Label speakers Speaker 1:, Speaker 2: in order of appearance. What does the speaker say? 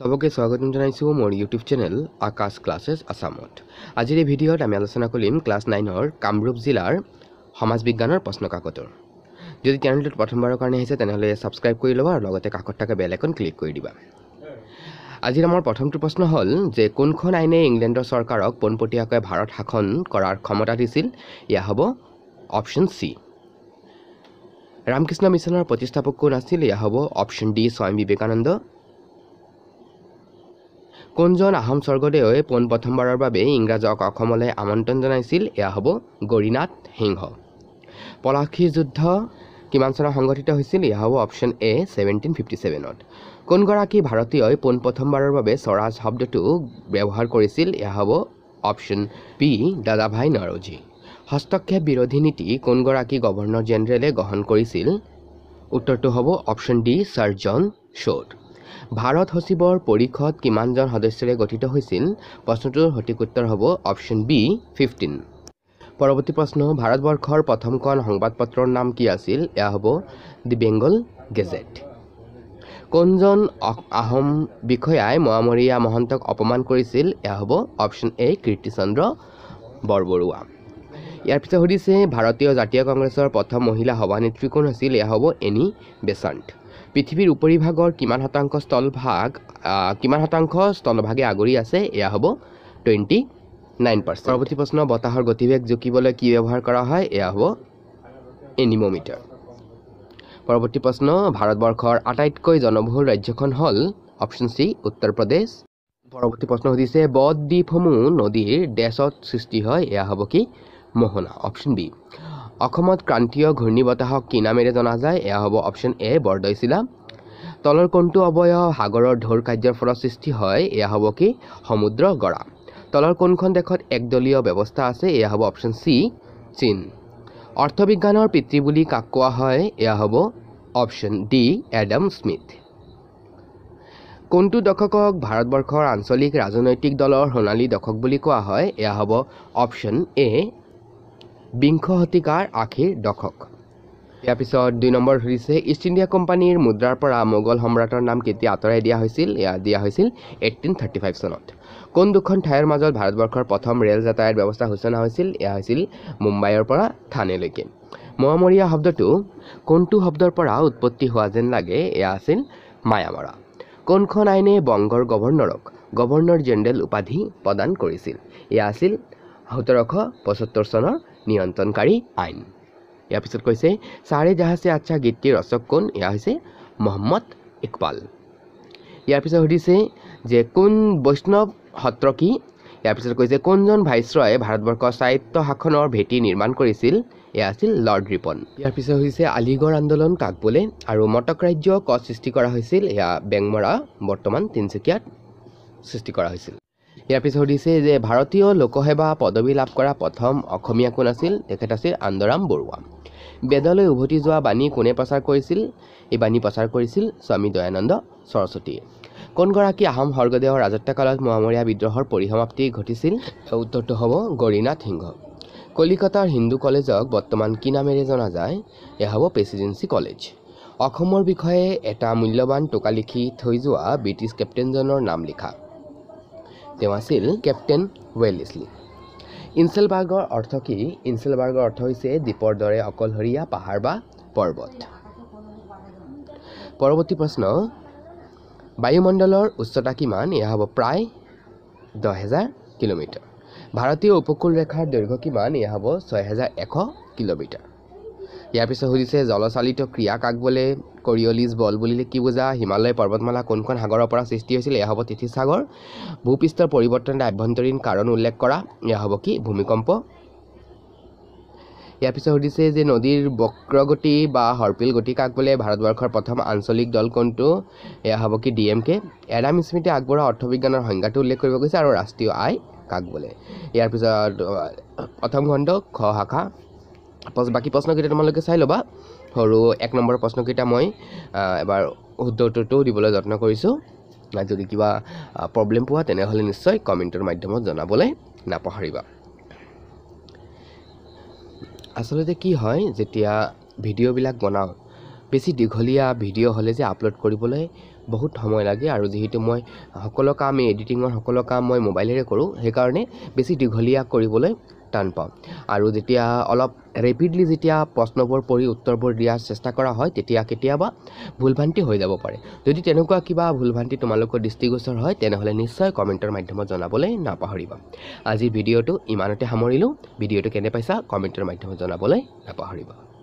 Speaker 1: সবকে স্বাগতম জানাইছো মোৰ ইউটিউব চেনেল আকাশ ক্লাছেছ আসামত আজিৰ এই ভিডিঅ'ত আমি আলোচনা কৰিম ক্লাছ নাইনৰ কামৰূপ জিলাৰ সমাজ বিজ্ঞানৰ প্ৰশ্ন প্ৰশ্নকাকতৰ যদি চেনেলটোত প্ৰথমবাৰৰ কাৰণে আহিছে তেনেহ'লে ছাবস্ক্ৰাইব কৰি ল'বা আৰু লগতে কাষত থকা বেল এখন ক্লিক কৰি দিবা আজিৰ আমাৰ প্ৰথমটো প্ৰশ্ন হ'ল যে কোনখন আইনে ইংলেণ্ডৰ চৰকাৰক পোনপটীয়াকৈ ভাৰত শাসন কৰাৰ ক্ষমতা দিছিল এয়া হ'ব অপশ্যন চি ৰামকৃষ্ণ মিছনৰ প্ৰতিষ্ঠাপক কোন আছিল এয়া হ'ব অপশ্যন ডি স্বামী বিবেকানন্দ কোনজন আহোম স্বৰ্গদেৱে পোনপ্ৰথমবাৰৰ বাবে ইংৰাজক অসমলৈ আমন্ত্ৰণ জনাইছিল এয়া হ'ব গৰীনাথ সিংহ পলাশী যুদ্ধ কিমান চনত সংঘটিত হৈছিল এয়া হ'ব অপশ্যন এ ছেভেণ্টিন ফিফটি ছেভেনত কোনগৰাকী ভাৰতীয়ই পোনপ্ৰথমবাৰৰ বাবে স্বৰাজ শব্দটো ব্যৱহাৰ কৰিছিল এয়া হ'ব অপশ্যন পি দাদাভাই নৰজী হস্তক্ষেপ বিৰোধী নীতি কোনগৰাকী গৱৰ্ণৰ জেনেৰেলে গ্ৰহণ কৰিছিল উত্তৰটো হ'ব option D Sir John Shore Bharat সচিবৰ পৰিষদ কিমানজন সদস্যৰে গঠিত হৈছিল প্ৰশ্নটোৰ সঠিক উত্তৰ হ'ব অপশ্যন বি ফিফটিন পৰৱৰ্তী প্ৰশ্ন ভাৰতবৰ্ষৰ প্ৰথমখন সংবাদ পত্ৰৰ নাম কি আছিল এয়া হ'ব দি বেংগল গেজেট কোনজন আহোম বিষয়াই মোৱামৰীয়া মহন্তক অপমান কৰিছিল এয়া হ'ব অপশ্যন এ কীৰ্তিচন্দ্ৰ বৰবৰুৱা ইয়াৰ পিছত সুধিছে ভাৰতীয় জাতীয় কংগ্ৰেছৰ প্ৰথম মহিলা সভানেত্ৰী কোন আছিল এয়া হ'ব এনি বেচণ্ট পৃথিৱীৰ উপৰিভাগৰ কিমান শতাংশ স্থলভাগ কিমান শতাংশ স্থলভাগে আগুৰি আছে এয়া হ'ব টুৱেণ্টি নাইন পাৰ্চেণ্ট পৰৱৰ্তী প্ৰশ্ন বতাহৰ গতিবেগ জুকিবলৈ কি ব্যৱহাৰ কৰা হয় এয়া হ'ব এনিমোমিটাৰ পৰৱৰ্তী প্ৰশ্ন ভাৰতবৰ্ষৰ আটাইতকৈ জনবহুল ৰাজ্যখন হ'ল অপশ্যন চি উত্তৰ প্ৰদেশ পৰৱৰ্তী প্ৰশ্ন সুধিছে বদ দ্বীপসমূহ নদীৰ ডেছত সৃষ্টি হয় এয়া হ'ব কি মোহনা অপশ্যন বি অসমত ক্ৰান্তীয় ঘূৰ্ণীবতাহক কি নামেৰে জনা যায় এয়া হ'ব অপশ্যন এ বৰদৈচিলা তলৰ কোনটো অৱয় সাগৰৰ ঢৌৰ কাৰ্যৰ ফলত সৃষ্টি হয় এয়া হ'ব কি সমুদ্ৰ গড়া তলৰ কোনখন দেশত একদলীয় ব্যৱস্থা আছে এয়া হ'ব অপশ্যন চি চীন অৰ্থবিজ্ঞানৰ পিতৃ বুলি কাক কোৱা হয় এয়া হ'ব অপশ্যন ডি এডাম স্মিথ কোনটো দশকক ভাৰতবৰ্ষৰ আঞ্চলিক ৰাজনৈতিক দলৰ সোণালী দশক বুলি কোৱা হয় এয়া হ'ব অপশ্যন এ বিংশ শতিকাৰ আশীৰ দশক ইয়াৰ পিছত দুই নম্বৰ হৈছে ইষ্ট ইণ্ডিয়া কোম্পানীৰ মুদ্ৰাৰ পৰা মোগল সম্ৰাটৰ নাম কেতিয়া আঁতৰাই দিয়া হৈছিল এয়া দিয়া হৈছিল এইটিন থাৰ্টি ফাইভ চনত কোন দুখন ঠাইৰ মাজত ভাৰতবৰ্ষৰ প্ৰথম ৰেল যাতায়াত ব্যৱস্থা সূচনা হৈছিল এয়া হৈছিল মুম্বাইৰ পৰা থানেলৈকে মোৱামৰীয়া শব্দটো কোনটো শব্দৰ পৰা উৎপত্তি হোৱা যেন লাগে এয়া আছিল মায়ামৰা কোনখন আইনে বংগৰ গৱৰ্ণৰক গভৰ্ণৰ জেনেৰেল উপাধি প্ৰদান কৰিছিল এয়া আছিল সোতৰশ পঁচত্তৰ চনৰ নিয়ন্ত্ৰণকাৰী আইন ইয়াৰ পিছত কৈছে চাৰে জাহাজে আচ্ছা গীতটি ৰচক কোন এয়া হৈছে মহম্মদ ইকবাল ইয়াৰ পিছত সুধিছে যে কোন বৈষ্ণৱ সত্ৰ কি ইয়াৰ পিছত কৈছে কোনজন ভাইচৰয়ে ভাৰতবৰ্ষৰ স্বায়ত্ব শাসনৰ ভেটি নিৰ্মাণ কৰিছিল এয়া আছিল লৰ্ড ৰিপন ইয়াৰ পিছত হৈছে আলিগড় আন্দোলন কাক বোলে আৰু মটক ৰাজ্য ক সৃষ্টি কৰা হৈছিল এয়া বেংমৰা বৰ্তমান তিনিচুকীয়াত সৃষ্টি কৰা হৈছিল ইয়াৰ পিছত সুধিছে যে ভাৰতীয় লোকসেৱা পদবী লাভ কৰা প্ৰথম অসমীয়া কোন আছিল তেখেত আছিল আন্দৰাম বৰুৱা বেদলৈ উভতি যোৱা বাণী কোনে প্ৰচাৰ কৰিছিল এই বাণী প্ৰচাৰ কৰিছিল স্বামী দয়ানন্দ সৰস্বতীয়ে কোনগৰাকী আহোম স্বৰ্গদেৱৰ ৰাজত্বকালত মহামৰীয়া বিদ্ৰোহৰ পৰিসমাপ্তি ঘটিছিল উত্তৰটো হ'ব গৰীনাথ সিংহ কলিকতাৰ হিন্দু কলেজক বৰ্তমান কি নামেৰে জনা যায় এয়া হ'ব প্ৰেচিডেঞ্চি কলেজ অসমৰ বিষয়ে এটা মূল্যৱান টোকা লিখি থৈ যোৱা ব্ৰিটিছ কেপ্টেইনজনৰ নাম লিখা তেওঁ আছিল কেপ্টেইন ৱেলিছলি ইনচেলবাৰ্গৰ অৰ্থ কি ইনচেলবাৰ্গৰ অৰ্থ হৈছে দ্বীপৰ দৰে অকলশৰীয়া পাহাৰ বা পৰ্বত পৰৱৰ্তী প্ৰশ্ন বায়ুমণ্ডলৰ উচ্চতা কিমান এয়া হ'ব প্ৰায় দহ হেজাৰ কিলোমিটাৰ ভাৰতীয় উপকূল ৰেখাৰ দৈৰ্ঘ্য কিমান এয়া হ'ব ছয় হেজাৰ এশ কিলোমিটাৰ ইয়াৰ পিছত সুধিছে জলচালিত ক্ৰীড়া কাক বোলে কৰিয়লিজ বল বুলিলে কি বুজা হিমালয় পৰ্বতমালা কোনখন সাগৰৰ পৰা সৃষ্টি হৈছিল এয়া হ'ব তিথি সাগৰ ভূপৃষ্ঠৰ পৰিৱৰ্তন পৰিৱৰ্তনৰ আভ্যন্তৰীণ কাৰণ উল্লেখ কৰা এয়া হ'ব কি ভূমিকম্প ইয়াৰ পিছত সুধিছে যে নদীৰ বক্ৰগতি বা হৰপিল গতি কাক বোলে ভাৰতবৰ্ষৰ প্ৰথম আঞ্চলিক দল কোনটো এয়া হ'ব কি ডি এম কে এডাম স্মৃতি আগবঢ়োৱা অৰ্থবিজ্ঞানৰ সংজ্ঞাটো উল্লেখ কৰিব গৈছে আৰু ৰাষ্ট্ৰীয় আই কাক বোলে ইয়াৰ পিছত প্ৰথম খণ্ড খ শাখা বাকী প্ৰশ্নকেইটা তোমালোকে চাই ল'বা সৰু এক নম্বৰৰ প্ৰশ্নকেইটা মই এবাৰ শুদ্ধ উত্তৰটো দিবলৈ যত্ন কৰিছোঁ যদি কিবা প্ৰব্লেম পোৱা তেনেহ'লে নিশ্চয় কমেণ্টৰ মাধ্যমত জনাবলৈ নাপাহৰিবা আচলতে কি হয় যেতিয়া ভিডিঅ'বিলাক বনাওঁ বেছি দীঘলীয়া ভিডিঅ' হ'লে যে আপলোড কৰিবলৈ বহুত সময় লাগে আৰু যিহেতু মই সকলো কাম এডিটিঙৰ সকলো কাম মই মোবাইলেৰে কৰোঁ সেইকাৰণে বেছি দীঘলীয়া কৰিবলৈ টান পাওঁ আৰু যেতিয়া অলপ ৰেপিডলি যেতিয়া প্ৰশ্নবোৰ পঢ়ি উত্তৰবোৰ দিয়াৰ চেষ্টা কৰা হয় তেতিয়া কেতিয়াবা ভুলভ্ৰান্তি হৈ যাব পাৰে যদি তেনেকুৱা কিবা ভুলভ্ৰান্তি তোমালোকৰ দৃষ্টিগোচৰ হয় তেনেহ'লে নিশ্চয় কমেণ্টৰ মাধ্যমত জনাবলৈ নাপাহৰিবা আজিৰ ভিডিঅ'টো ইমানতে সামৰিলোঁ ভিডিঅ'টো কেনে পাইছা কমেণ্টৰ মাধ্যমত জনাবলৈ নাপাহৰিবা